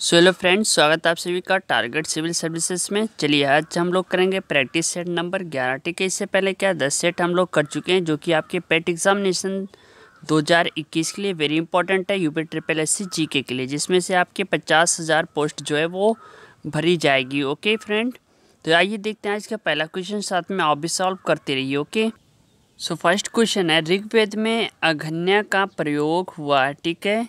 so hello friends स्वागत है आप सभी का टारगेट सिविल सर्विसेज में चलिए आज हम लोग करेंगे प्रैक्टिस सेट नंबर ग्यारह ठीक है इससे पहले क्या दस सेट हम लोग कर चुके हैं जो कि आपके पेट एग्जामिनेशन 2021 के लिए वेरी इंपॉर्टेंट है यूपी ट्रिपल एस सी जी के लिए जिसमें से आपके पचास हज़ार पोस्ट जो है वो भरी जाएगी ओके फ्रेंड तो आइए देखते हैं आज का पहला क्वेश्चन साथ में आप भी सॉल्व करते रहिए ओके सो फर्स्ट क्वेश्चन है ऋग्वेद में अघन्या का प्रयोग हुआ ठीक है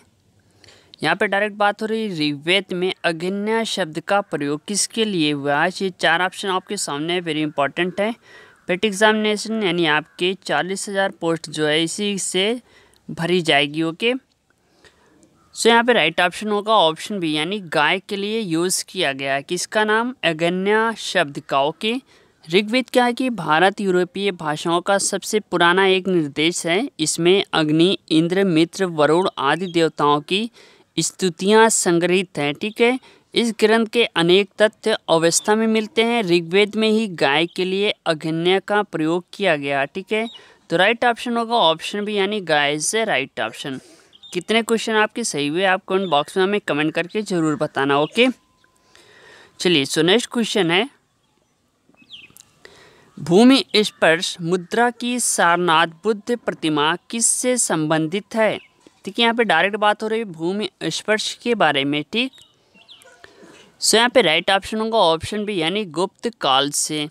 यहाँ पे डायरेक्ट बात हो रही ऋग्वेद में अगन्या शब्द का प्रयोग किसके लिए हुआ है ये चार ऑप्शन आपके सामने वेरी इंपॉर्टेंट है पेट एग्जामिनेशन यानी आपके चालीस हज़ार पोस्ट जो है इसी से भरी जाएगी ओके सो यहाँ पे राइट ऑप्शन होगा ऑप्शन बी यानी गाय के लिए यूज़ किया गया है किसका नाम अगन्या शब्द का ओके ऋग्वेद क्या है कि भारत यूरोपीय भाषाओं का सबसे पुराना एक निर्देश है इसमें अग्नि इंद्र मित्र वरुण आदि देवताओं की स्तुतियाँ संग्रहित हैं ठीक है इस ग्रंथ के अनेक तथ्य अवस्था में मिलते हैं ऋग्वेद में ही गाय के लिए अघिन्य का प्रयोग किया गया ठीक है तो राइट ऑप्शन होगा ऑप्शन भी यानी गाय से राइट ऑप्शन कितने क्वेश्चन आपके सही हुए आप कमेंट बॉक्स में हमें कमेंट करके ज़रूर बताना ओके चलिए सो नेक्स्ट क्वेश्चन है भूमि स्पर्श मुद्रा की सारनाथ बुद्ध प्रतिमा किससे संबंधित है ठीक है यहाँ पे डायरेक्ट बात हो रही है भूमि स्पर्श के बारे में ठीक सो यहाँ पे राइट ऑप्शन होगा ऑप्शन भी यानी गुप्त काल से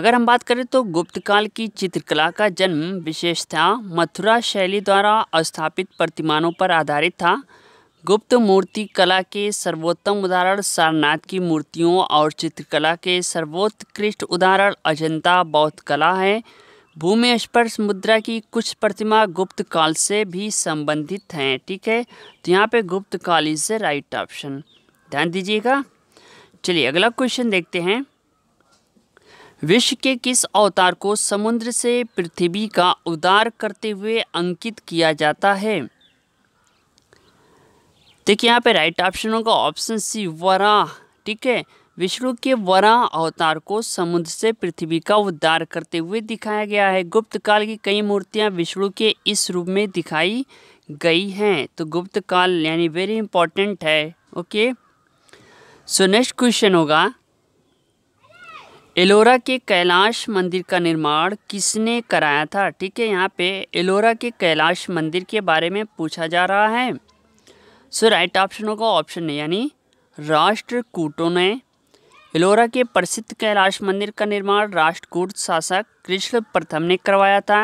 अगर हम बात करें तो गुप्त काल की चित्रकला का जन्म विशेषता मथुरा शैली द्वारा स्थापित प्रतिमानों पर आधारित था गुप्त मूर्ति कला के सर्वोत्तम उदाहरण सारनाथ की मूर्तियों और चित्रकला के सर्वोत्कृष्ट उदाहरण अजंता बौद्ध कला है भूमि स्पर्श मुद्रा की कुछ प्रतिमा गुप्त काल से भी संबंधित हैं ठीक है तो यहाँ पे गुप्त काल इज द राइट ऑप्शन ध्यान दीजिएगा चलिए अगला क्वेश्चन देखते हैं विश्व के किस अवतार को समुद्र से पृथ्वी का उदार करते हुए अंकित किया जाता है देखिए यहाँ पे राइट ऑप्शन होगा ऑप्शन सी वराह ठीक है विष्णु के वरा अवतार को समुद्र से पृथ्वी का उद्धार करते हुए दिखाया गया है गुप्त काल की कई मूर्तियां विष्णु के इस रूप में दिखाई गई हैं तो गुप्त काल यानी वेरी इंपॉर्टेंट है ओके सो नेक्स्ट क्वेश्चन होगा एलोरा के कैलाश मंदिर का निर्माण किसने कराया था ठीक है यहाँ पे एलोरा के कैलाश मंदिर के बारे में पूछा जा रहा है सो राइट ऑप्शन होगा ऑप्शन यानी राष्ट्रकूटों ने एलोरा के प्रसिद्ध कैलाश मंदिर का निर्माण राष्ट्रकूट शासक कृष्ण प्रथम ने करवाया था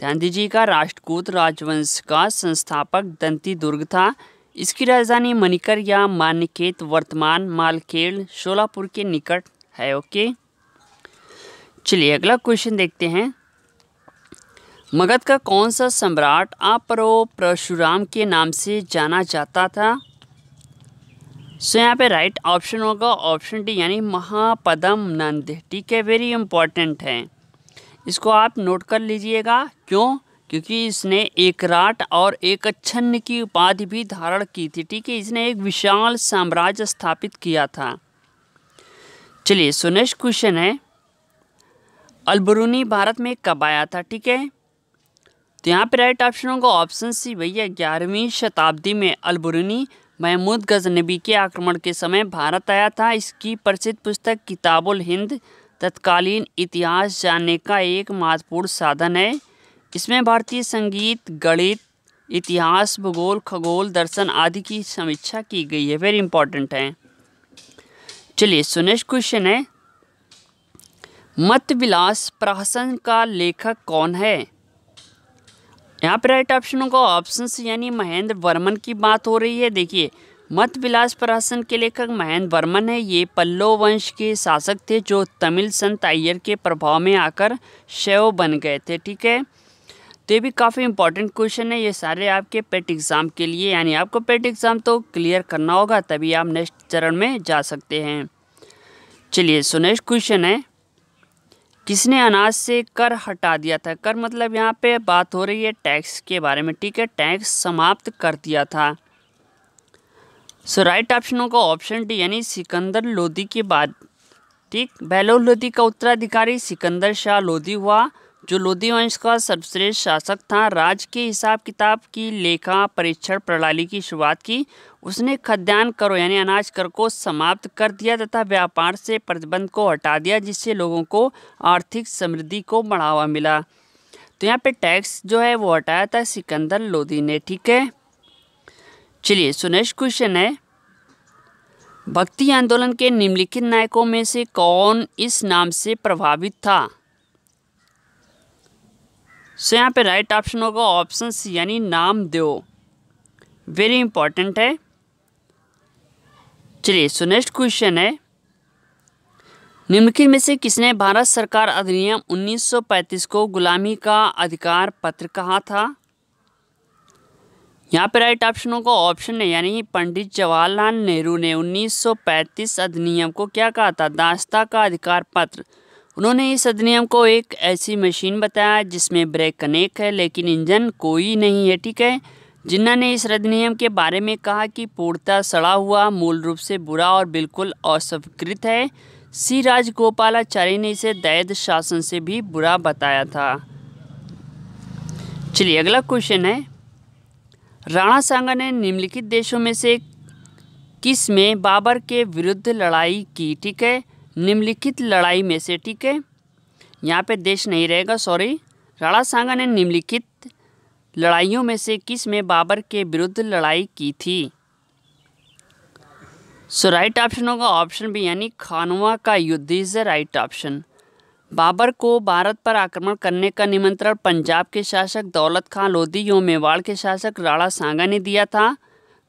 गांधी जी का राष्ट्रकूट राजवंश का संस्थापक दंती दुर्ग था इसकी राजधानी मणिकर या मान्यकेत वर्तमान मालखेल शोलापुर के निकट है ओके चलिए अगला क्वेश्चन देखते हैं मगध का कौन सा सम्राट आप परशुराम के नाम से जाना जाता था सो यहाँ पे राइट ऑप्शन होगा ऑप्शन डी यानी महापदम नंद ठीक है वेरी इंपॉर्टेंट है इसको आप नोट कर लीजिएगा क्यों क्योंकि इसने एक राट और एक छन्न की उपाधि भी धारण की थी ठीक है इसने एक विशाल साम्राज्य स्थापित किया था चलिए सो नेक्स्ट क्वेश्चन है अलबरूनी भारत में कब आया था ठीक है तो यहाँ पे राइट ऑप्शन होगा ऑप्शन सी भैया ग्यारहवीं शताब्दी में अलबरूनी महमूद गजनबी के आक्रमण के समय भारत आया था इसकी प्रसिद्ध पुस्तक किताबुल हिंद तत्कालीन इतिहास जानने का एक महत्वपूर्ण साधन है इसमें भारतीय संगीत गणित इतिहास भूगोल खगोल दर्शन आदि की समीक्षा की गई है वेरी इंपॉर्टेंट है चलिए सुनेश क्वेश्चन है मत विलास प्रहसन का लेखक कौन है यहाँ पर राइट ऑप्शन होगा ऑप्शन यानी महेंद्र वर्मन की बात हो रही है देखिए मत विलास प्रशासन के लेखक महेंद्र वर्मन है ये पल्लव वंश के शासक थे जो तमिल संत अय्यर के प्रभाव में आकर शैव बन गए थे ठीक है तो ये भी काफ़ी इंपॉर्टेंट क्वेश्चन है ये सारे आपके पेट एग्ज़ाम e के लिए यानी आपको पेट एग्ज़ाम e तो क्लियर करना होगा तभी आप नेक्स्ट चरण में जा सकते हैं चलिए सो नेक्स्ट क्वेश्चन है किसने अनाज से कर हटा दिया था कर मतलब यहाँ पे बात हो रही है टैक्स के बारे में ठीक है टैक्स समाप्त कर दिया था सो राइट ऑप्शनों का ऑप्शन डी यानी सिकंदर लोधी के बाद ठीक बहलोल लोधी का उत्तराधिकारी सिकंदर शाह लोधी हुआ जो लोधी वंश का सर्वश्रेष्ठ शासक था राज के हिसाब किताब की लेखा परीक्षण प्रणाली की शुरुआत की उसने खाद्यान्न करो यानी अनाज कर को समाप्त कर दिया तथा व्यापार से प्रतिबंध को हटा दिया जिससे लोगों को आर्थिक समृद्धि को बढ़ावा मिला तो यहाँ पे टैक्स जो है वो हटाया था सिकंदर लोधी ने ठीक है चलिए सुनेश क्वेश्चन है भक्ति आंदोलन के निम्नलिखित नायकों में से कौन इस नाम से प्रभावित था सो यहाँ पे राइट ऑप्शन होगा ऑप्शन सी यानी नाम दो वेरी इंपॉर्टेंट है चलिए सो नेक्स्ट क्वेश्चन है निम्नलिखित में से किसने भारत सरकार अधिनियम 1935 को गुलामी का अधिकार पत्र कहा था यहाँ पर राइट ऑप्शन का ऑप्शन है यानी पंडित जवाहरलाल नेहरू ने 1935 अधिनियम को क्या कहा था दास्ता का अधिकार पत्र उन्होंने इस अधिनियम को एक ऐसी मशीन बताया जिसमें ब्रेक कनेक है लेकिन इंजन कोई नहीं है ठीक है जिन्ना ने इस अधिनियम के बारे में कहा कि पूर्णतः सड़ा हुआ मूल रूप से बुरा और बिल्कुल अस्वीकृत है सी राजगोपालाचार्य ने इसे दैद शासन से भी बुरा बताया था चलिए अगला क्वेश्चन है राणा सांगा ने निम्नलिखित देशों में से किस में बाबर के विरुद्ध लड़ाई की ठीक है निम्नलिखित लड़ाई में से ठीक है यहाँ पे देश नहीं रहेगा सॉरी राणा सांगा ने निम्नलिखित लड़ाइयों में से किस में बाबर के विरुद्ध लड़ाई की थी सो राइट ऑप्शन होगा ऑप्शन बी यानी खानवा का युद्ध is the right option Babur को भारत पर आक्रमण करने का निमंत्रण पंजाब के शासक दौलत खान लोधी एवं मेवाड़ के शासक राणा सांगा ने दिया था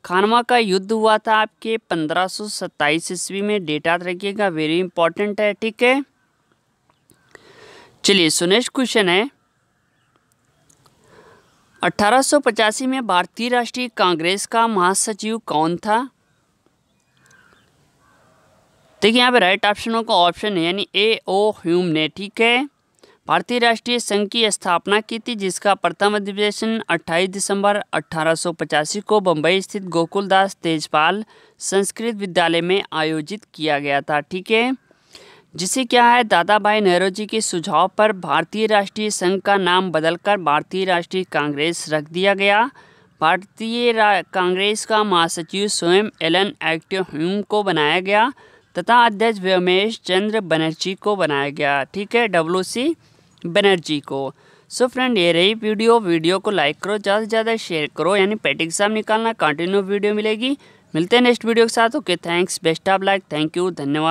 खानवा का युद्ध हुआ था आपके 1527 ईस्वी में डेटा रखिएगा वेरी इंपॉर्टेंट है ठीक है चलिए सुनेश क्वेश्चन है 1885 में भारतीय राष्ट्रीय कांग्रेस का महासचिव कौन था देखिए यहाँ पे राइट ऑप्शनों का ऑप्शन है यानी ए ओ ह्यूम ने ठीक है भारतीय राष्ट्रीय संघ की स्थापना की थी जिसका प्रथम अधिवेशन 28 दिसंबर 1885 को बम्बई स्थित गोकुलदास तेजपाल संस्कृत विद्यालय में आयोजित किया गया था ठीक है जिसे क्या है दादा भाई नेहरू जी के सुझाव पर भारतीय राष्ट्रीय संघ का नाम बदलकर भारतीय राष्ट्रीय कांग्रेस रख दिया गया भारतीय कांग्रेस का महासचिव स्वयं एलन एन ह्यूम को बनाया गया तथा अध्यक्ष व्योमेश चंद्र बनर्जी को बनाया गया ठीक है डब्ल्यू सी बनर्जी को सो so फ्रेंड ये रही वीडियो वीडियो को लाइक करो ज़्यादा से ज़्यादा शेयर करो यानी पेट एग्जाम निकालना कंटिन्यू वीडियो मिलेगी मिलते हैं नेक्स्ट वीडियो के साथ okay thanks best of like thank you धन्यवाद